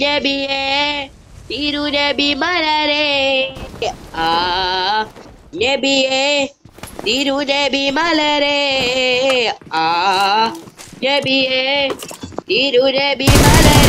ஜெபியே திரு JP மலரே ஆ ஜெபியே திரு JP மலரே ஆ ஜெபியே திரு JP மலரே